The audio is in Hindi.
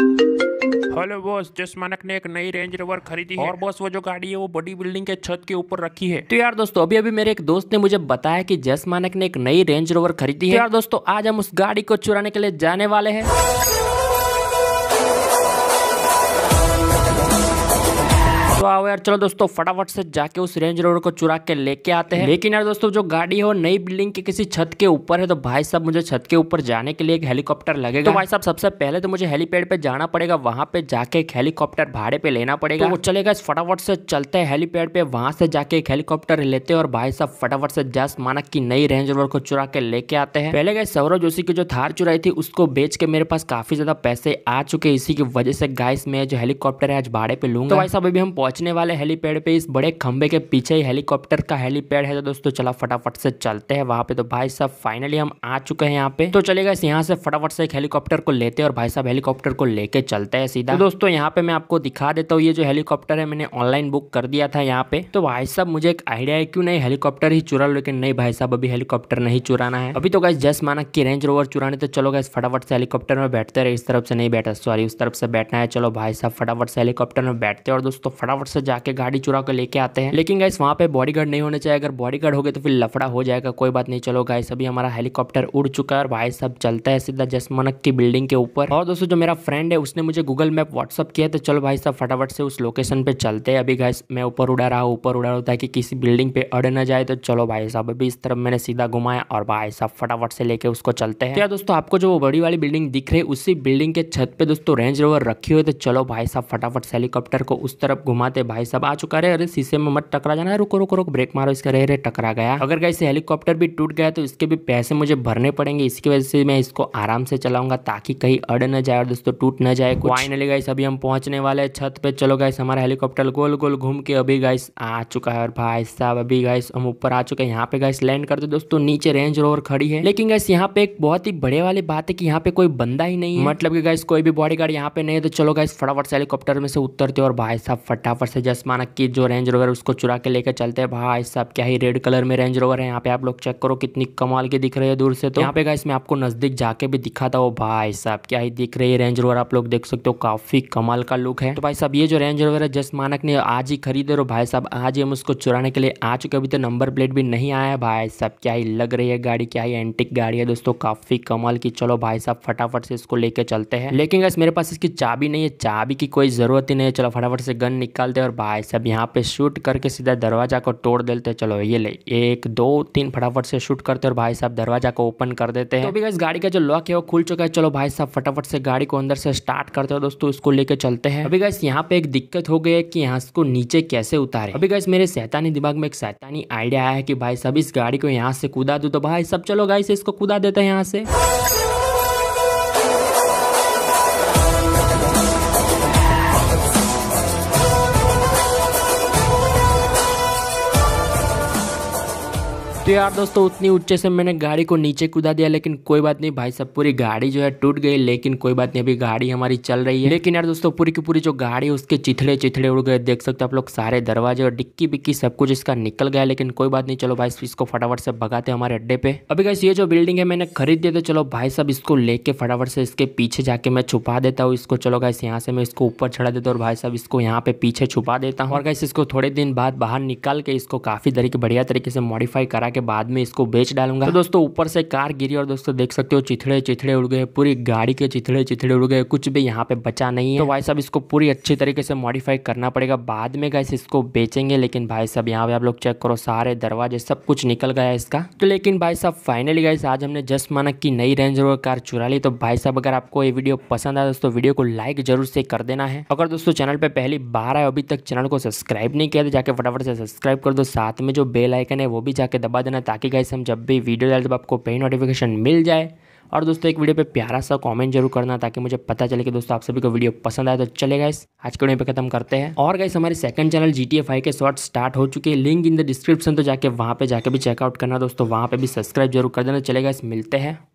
हेलो बॉस जस मानक ने एक नई रेंज रोवर खरीदी है और बॉस वो जो गाड़ी है वो बॉडी बिल्डिंग के छत के ऊपर रखी है तो यार दोस्तों अभी अभी मेरे एक दोस्त ने मुझे बताया कि जस मानक ने एक नई रेंज रोवर खरीदी है तो यार दोस्तों आज हम उस गाड़ी को चुराने के लिए जाने वाले हैं आओ यार चलो दोस्तों फटाफट से जाके उस रेंज रोड को चुरा के लेके आते हैं लेकिन यार दोस्तों जो गाड़ी हो नई बिल्डिंग के किसी छत के ऊपर है तो भाई साहब मुझे छत के ऊपर जाने के लिए एक हेलीकॉप्टर लगेगा तो भाई साहब सबसे पहले तो मुझे हेलीपैड पे जाना पड़ेगा वहाँ पे जाके एक हेलीकॉप्टर भाड़े पे लेना पड़ेगा तो वो चलेगा इस फटाफट से चलते हैं हेलीपैड पे वहाँ से जाके एक हेलीकॉप्टर लेते हैं और भाई साहब फटाफट से जस मानक की नई रेंज रोड को चुरा के लेके आते हैं पहले गए सौरव जोशी की जो थार चुराई थी उसको बेच के मेरे पास काफी ज्यादा पैसे आ चुके इसी की वजह से गाइस में जो हेलीकॉप्टर है आज भाड़े पे लूंगा तो भाई साहब अभी हम पहुंचे पहुंचने वाले हेलीपैड पे इस बड़े खंबे के पीछे ही हेलीकॉप्टर का हेलीपैड है तो दोस्तों चला फटाफट से चलते हैं वहां पे तो भाई साहब फाइनली हम आ चुके हैं यहाँ पे तो चलेगा इस यहाँ से फटाफट से एक हेलीकॉप्टर को लेते हैं और भाई साहब हेलीकॉप्टर को लेके चलते हैं सीधा तो दोस्तों यहाँ पे मैं आपको दिखा देता हूँ ये जो हेलीकॉप्टर है मैंने ऑनलाइन बुक कर दिया था यहाँ पे तो भाई साहब मुझे एक आइडिया है क्यों नहीं हेलीकॉप्टर ही चुरा लो लेकिन नहीं भाई साहब अभी हेलीकॉप्टर नहीं चुराना है अभी तो गाइस जस्ट माना की रेंज रोवर चुराने तो चलो गाइस फटाफट से हेलीकॉप्टर में बैठते रहे इस तरफ से नहीं बैठा सॉरी उस तरफ से बैठना है चलो भाई साहब फटाफट से हेलीकॉप्टर में बैठते और दोस्तों फटाफट से जाके गाड़ी चुरा कर लेके आते हैं लेकिन गाइस वहाँ पे गार्ड नहीं होने चाहिए अगर गार्ड हो गए तो फिर लफड़ा हो जाएगा कोई बात नहीं चलो गाइस अभी हमारा हेलीकॉप्टर उड़ चुका है और भाई सब चलता है सीधा जसमनक की बिल्डिंग के ऊपर और दोस्तों जो मेरा फ्रेंड है उसने मुझे गूगल मैप व्हाट्सअप किया तो चलो भाई साहब फटाफट से उस लोकेशन पे चलते हैं अभी गाइस मैं ऊपर उड़ा रहा हूँ ऊपर उड़ा रहा हूँ ताकि किसी बिल्डिंग पे अड़ ना जाए तो चलो भाई साहब अभी इस तरफ मैंने सीधा घुमाया और भाई साहब फटाफट से लेके उसको चलते हैं क्या तो दोस्तों आपको जो बड़ी वाली बिल्डिंग दिख रही है उसी बिल्डिंग के छत पे दोस्तों रेंज रोवर रखी हुई तो चलो भाई साहब फटाफट से हेलीकॉप्टर को उस तरफ घुमाते होते भाई साहब आ चुका है अरे शीशे में मत टकरा जाना है रुको रुको रुको ब्रेक मारो इसका रह रहे टकरा गया अगर कैसे हेलीकॉप्टर भी टूट गया तो इसके भी पैसे मुझे भरने पड़ेंगे इसकी वजह से मैं इसको आराम से चलाऊंगा ताकि कहीं अड़ न जाए और दोस्तों टूट न जाए फाइनली गाइस अभी हम पहुंचने वाले छत पे चलो गाइस हमारा हेलीकॉप्टर गोल गोल घूम के अभी गाइस आ चुका है और भाई साहब अभी गाइस हम ऊपर आ चुके हैं यहाँ पे गाइस लैंड करते दोस्तों नीचे रेंज रोवर खड़ी है लेकिन गाइस यहाँ पे एक बहुत ही बड़े वाली बात है की यहाँ पे कोई बंदा ही नहीं मतलब की गाइस कोई भी बॉडी गार्ड यहाँ पे नहीं है तो चलो गाइस फटाफट से हेलीकॉप्टर में से उतरते और भाई साहब फटाफट से जस्ट माना कि जो रेंज रोवर उसको चुरा के लेकर चलते हैं भाई साहब क्या ही रेड कलर में रेंज रोवर है यहाँ पे आप लोग चेक करो कितनी कमाल के दिख रहे हैं दूर से तो यहाँ पे गाइस मैं आपको नजदीक जाके भी दिखा था वो भाई साहब क्या ही दिख रही है रेंज रोवर आप लोग देख सकते हो काफी कमाल का लुक है तो भाई साहब ये जो रेंज रोवर है जस्ट मानक ने आज ही खरीदे और भाई साहब आज ही हम उसको चुराने के लिए आ चुके अभी तो नंबर प्लेट भी नहीं आया है भाई साहब क्या ही लग रही है गाड़ी क्या ही एंटिक गाड़ी है दोस्तों काफी कमाल की चलो भाई साहब फटाफट से इसको लेके चलते हैं लेकिन गैस मेरे पास इसकी चाबी नहीं है चाबी की कोई जरूरत ही नहीं है चलो फटाफट से गन निकालते हैं और भाई सब यहाँ पे शूट करके सीधा दरवाज़ा को तोड़ देते हैं चलो ये ले एक दो तीन फटाफट से शूट करते हैं और भाई साहब दरवाज़ा को ओपन कर देते हैं तो अभी गाड़ी का जो लॉक है वो खुल चुका है चलो भाई साहब फटाफट से गाड़ी को अंदर से स्टार्ट करते हो दोस्तों उसको लेकर चलते हैं अभी गैस यहाँ पे एक दिक्कत हो गई है कि यहाँ को नीचे कैसे उतारे अभी गैस मेरे सैतानी दिमाग में एक सैतानी आइडिया आया है कि भाई साहब इस गाड़ी को यहाँ से कूदा दू तो भाई सब चलो से इसको कूदा देते हैं यहाँ से तो यार दोस्तों उतनी ऊंचे से मैंने गाड़ी को नीचे कूदा दिया लेकिन कोई बात नहीं भाई सब पूरी गाड़ी जो है टूट गई लेकिन कोई बात नहीं अभी गाड़ी हमारी चल रही है लेकिन यार दोस्तों पूरी की पूरी जो गाड़ी है उसके चिथड़े चिथड़े उड़ गए देख सकते आप लोग सारे दरवाजे और डिक्की बिक्की सब कुछ इसका निकल गया लेकिन कोई बात नहीं चलो भाई इसको फटाफट से भगाते हमारे अड्डे पे अभी कैसे ये जो बिल्डिंग है मैंने खरीद दिया तो चलो भाई साहब इसको लेके फटाफट से इसके पीछे जाके मैं छुपा देता हूँ इसको चलो गाइस यहाँ से मैं इसको ऊपर चढ़ा देता हूँ और भाई साहब इसको यहाँ पे पीछे छुपा देता हूँ और गाइस इसको थोड़े दिन बाद बाहर निकाल के इसको काफी तरीके बढ़िया तरीके से मॉडिफाई करा के के बाद में इसको बेच डालूंगा तो दोस्तों ऊपर से कार गिरी और दोस्तों देख सकते हो चिथड़े चिथड़े उड़ गए पूरी गाड़ी के चिथड़े चिथड़े उड़ गए कुछ भी यहाँ पे बचा नहीं है तो भाई साहब इसको पूरी अच्छी तरीके से मॉडिफाई करना पड़ेगा बाद में गैस इसको बेचेंगे लेकिन भाई साहब यहाँ पे आप लोग चेक करो सारे दरवाजे सब कुछ निकल गया इसका तो लेकिन भाई साहब फाइनली गैस आज हमने जस्ट माना की नई रेंज रोवर कार चुरा ली तो भाई साहब अगर आपको ये वीडियो पसंद आया दोस्तों वीडियो को लाइक जरूर से कर देना है अगर दोस्तों चैनल पर पहली बार आए अभी तक चैनल को सब्सक्राइब नहीं किया तो जाके फटाफट से सब्सक्राइब कर दो साथ में जो बेल आइकन है वो भी जाके दबा देना देना ताकि गैस हम जब भी वीडियो डालें तब आपको पेन नोटिफिकेशन मिल जाए और दोस्तों एक वीडियो पे प्यारा सा कमेंट जरूर करना ताकि मुझे पता चले कि दोस्तों आप सभी को वीडियो पसंद आया तो चले गए आज के वीडियो पे खत्म करते हैं और गाइस हमारे सेकंड चैनल जी टी के शॉर्ट स्टार्ट हो चुके हैं लिंक इन द डिस्क्रिप्शन तो जाके वहाँ पे जाके भी चेकआउट करना दोस्तों वहाँ पे भी सब्सक्राइब जरूर कर देना चले इस मिलते हैं